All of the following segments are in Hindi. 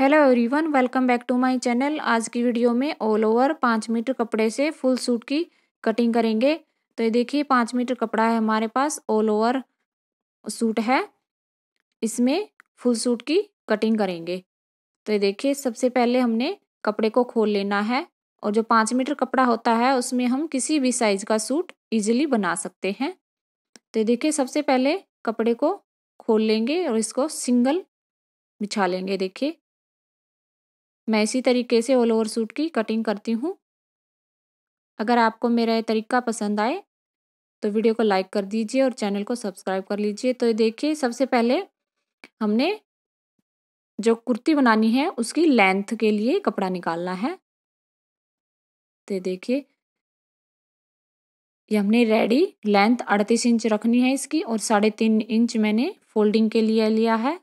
hello everyone welcome back to my channel आज की वीडियो में ऑल ओवर पाँच मीटर कपड़े से फुल सूट की कटिंग करेंगे तो ये देखिए पाँच मीटर कपड़ा है हमारे पास ऑल ओवर सूट है इसमें फुल सूट की कटिंग करेंगे तो ये देखिए सबसे पहले हमने कपड़े को खोल लेना है और जो पाँच मीटर कपड़ा होता है उसमें हम किसी भी साइज का सूट ईजिली बना सकते हैं तो ये देखिए सबसे पहले कपड़े को खोल लेंगे और इसको सिंगल बिछा लेंगे देखिए मैं इसी तरीके से ऑल ओवर सूट की कटिंग करती हूँ अगर आपको मेरा ये तरीका पसंद आए तो वीडियो को लाइक कर दीजिए और चैनल को सब्सक्राइब कर लीजिए तो ये देखिए सबसे पहले हमने जो कुर्ती बनानी है उसकी लेंथ के लिए कपड़ा निकालना है तो देखिए ये हमने रेडी लेंथ अड़तीस इंच रखनी है इसकी और साढ़े तीन इंच मैंने फोल्डिंग के लिए लिया है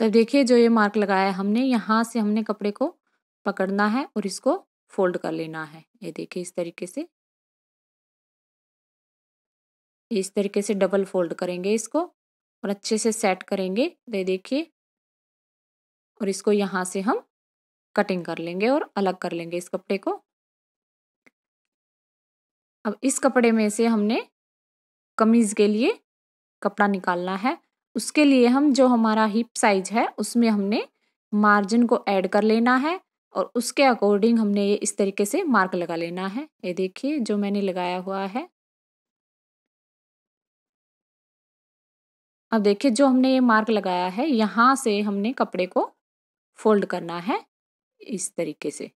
तो देखिए जो ये मार्क लगाया है हमने यहाँ से हमने कपड़े को पकड़ना है और इसको फोल्ड कर लेना है ये देखिए इस तरीके से इस तरीके से डबल फोल्ड करेंगे इसको और अच्छे से सेट करेंगे तो ये देखिए और इसको यहाँ से हम कटिंग कर लेंगे और अलग कर लेंगे इस कपड़े को अब इस कपड़े में से हमने कमीज़ के लिए कपड़ा निकालना है उसके लिए हम जो हमारा हिप साइज है उसमें हमने मार्जिन को ऐड कर लेना है और उसके अकॉर्डिंग हमने ये इस तरीके से मार्क लगा लेना है ये देखिए जो मैंने लगाया हुआ है अब देखिए जो हमने ये मार्क लगाया है यहाँ से हमने कपड़े को फोल्ड करना है इस तरीके से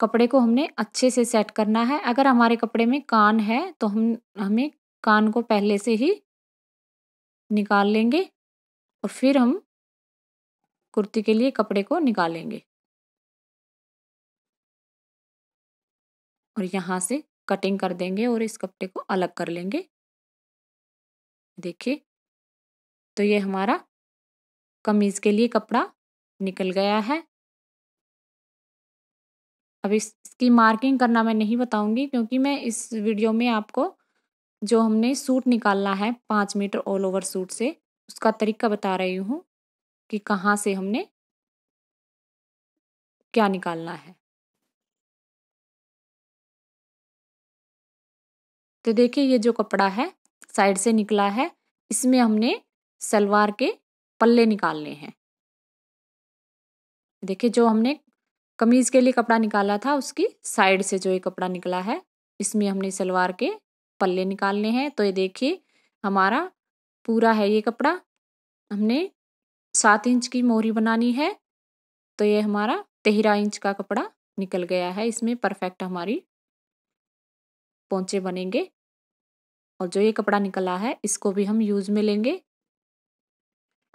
कपड़े को हमने अच्छे से सेट करना है अगर हमारे कपड़े में कान है तो हम हमें कान को पहले से ही निकाल लेंगे और फिर हम कुर्ती के लिए कपड़े को निकालेंगे और यहाँ से कटिंग कर देंगे और इस कपड़े को अलग कर लेंगे देखिए तो ये हमारा कमीज़ के लिए कपड़ा निकल गया है अब इस, इसकी मार्किंग करना मैं नहीं बताऊंगी क्योंकि मैं इस वीडियो में आपको जो हमने सूट निकालना है पाँच मीटर ऑल ओवर सूट से उसका तरीका बता रही हूँ कि कहाँ से हमने क्या निकालना है तो देखिए ये जो कपड़ा है साइड से निकला है इसमें हमने सलवार के पल्ले निकालने हैं देखिए जो हमने कमीज़ के लिए कपड़ा निकाला था उसकी साइड से जो ये कपड़ा निकला है इसमें हमने सलवार के पल्ले निकालने हैं तो ये देखिए हमारा पूरा है ये कपड़ा हमने सात इंच की मोहरी बनानी है तो ये हमारा तेरह इंच का कपड़ा निकल गया है इसमें परफेक्ट हमारी पोंचे बनेंगे और जो ये कपड़ा निकला है इसको भी हम यूज़ में लेंगे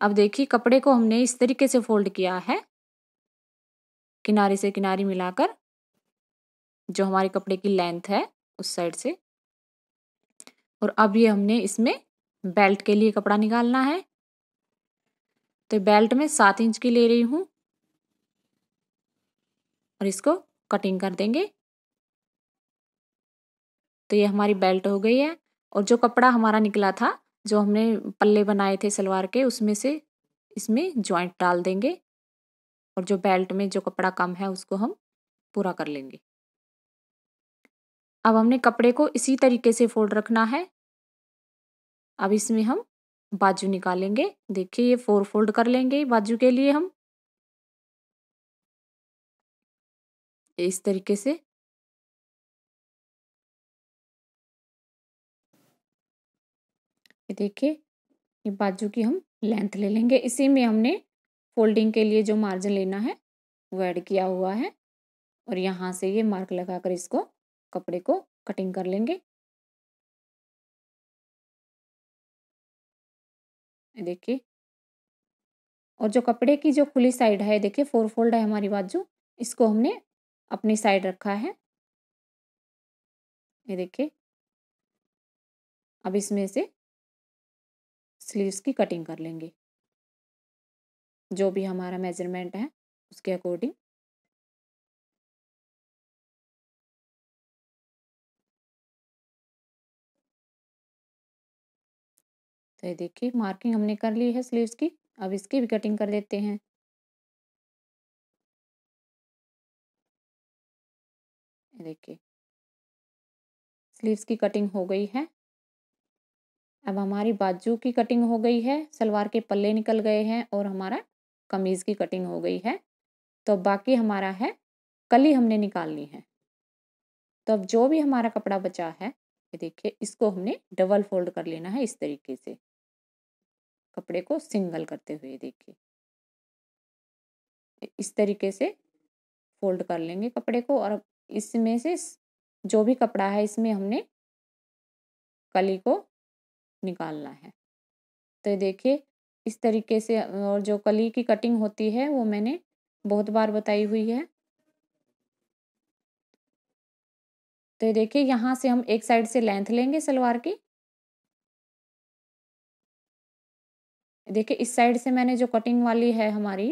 अब देखिए कपड़े को हमने इस तरीके से फोल्ड किया है किनारे से किनारे मिलाकर जो हमारे कपड़े की लेंथ है उस साइड से और अब ये हमने इसमें बेल्ट के लिए कपड़ा निकालना है तो बेल्ट में सात इंच की ले रही हूँ और इसको कटिंग कर देंगे तो ये हमारी बेल्ट हो गई है और जो कपड़ा हमारा निकला था जो हमने पल्ले बनाए थे सलवार के उसमें से इसमें जॉइंट डाल देंगे और जो बेल्ट में जो कपड़ा कम है उसको हम पूरा कर लेंगे अब हमने कपड़े को इसी तरीके से फोल्ड रखना है अब इसमें हम बाजू निकालेंगे देखिए ये फोर फोल्ड कर लेंगे बाजू के लिए हम इस तरीके से देखिए ये बाजू की हम लेंथ ले लेंगे इसी में हमने फोल्डिंग के लिए जो मार्जिन लेना है वो ऐड किया हुआ है और यहाँ से ये मार्क लगाकर इसको कपड़े को कटिंग कर लेंगे देखिए और जो कपड़े की जो खुली साइड है देखिए फोर फोल्ड है हमारी बाजू इसको हमने अपनी साइड रखा है ये देखिए अब इसमें से स्लीव्स की कटिंग कर लेंगे जो भी हमारा मेजरमेंट है उसके अकॉर्डिंग तो ये देखिए मार्किंग हमने कर ली है स्लीव्स की अब इसकी भी कटिंग कर देते हैं देखिए स्लीव्स की कटिंग हो गई है अब हमारी बाजू की कटिंग हो गई है सलवार के पल्ले निकल गए हैं और हमारा कमीज़ की कटिंग हो गई है तो अब बाकी हमारा है कली हमने निकालनी है तो अब जो भी हमारा कपड़ा बचा है ये देखिए इसको हमने डबल फोल्ड कर लेना है इस तरीके से कपड़े को सिंगल करते हुए देखिए इस तरीके से फोल्ड कर लेंगे कपड़े को और इसमें से जो भी कपड़ा है इसमें हमने कली को निकालना है तो ये देखिए इस तरीके से और जो कली की कटिंग होती है वो मैंने बहुत बार बताई हुई है तो ये देखिए यहाँ से हम एक साइड से लेंथ लेंगे सलवार की देखिए इस साइड से मैंने जो कटिंग वाली है हमारी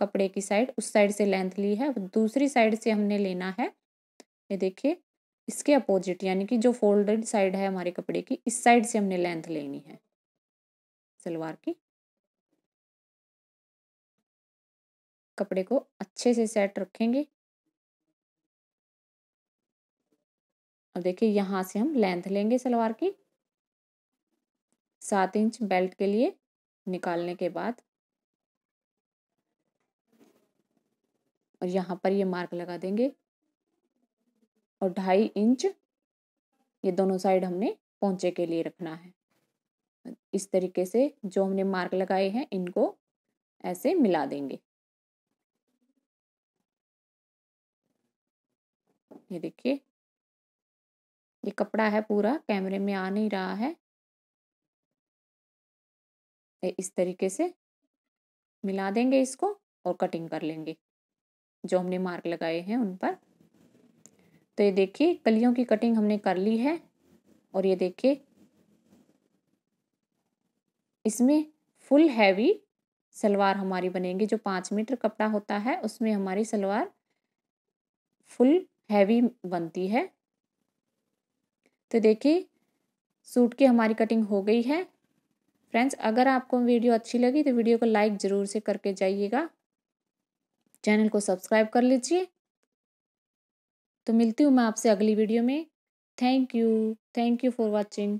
कपड़े की साइड उस साइड से लेंथ ली है दूसरी साइड से हमने लेना है ये देखिए इसके अपोजिट यानी कि जो फोल्डेड साइड है हमारे कपड़े की इस साइड से हमने लेंथ लेनी है सलवार की कपड़े को अच्छे से सेट रखेंगे अब देखिए यहाँ से हम लेंथ लेंगे सलवार की सात इंच बेल्ट के लिए निकालने के बाद और यहाँ पर ये मार्क लगा देंगे और ढाई इंच ये दोनों साइड हमने पहुँचे के लिए रखना है इस तरीके से जो हमने मार्क लगाए हैं इनको ऐसे मिला देंगे ये देखिए ये कपड़ा है पूरा कैमरे में आ नहीं रहा है इस तरीके से मिला देंगे इसको और कटिंग कर लेंगे जो हमने मार्क लगाए हैं उन पर तो ये देखिए कलियों की कटिंग हमने कर ली है और ये देखिए इसमें फुल हैवी सलवार हमारी बनेगी जो पाँच मीटर कपड़ा होता है उसमें हमारी सलवार फुल हैवी बनती है तो देखिए सूट की हमारी कटिंग हो गई है फ्रेंड्स अगर आपको वीडियो अच्छी लगी तो वीडियो को लाइक ज़रूर से करके जाइएगा चैनल को सब्सक्राइब कर लीजिए तो मिलती हूँ मैं आपसे अगली वीडियो में thank you thank you for watching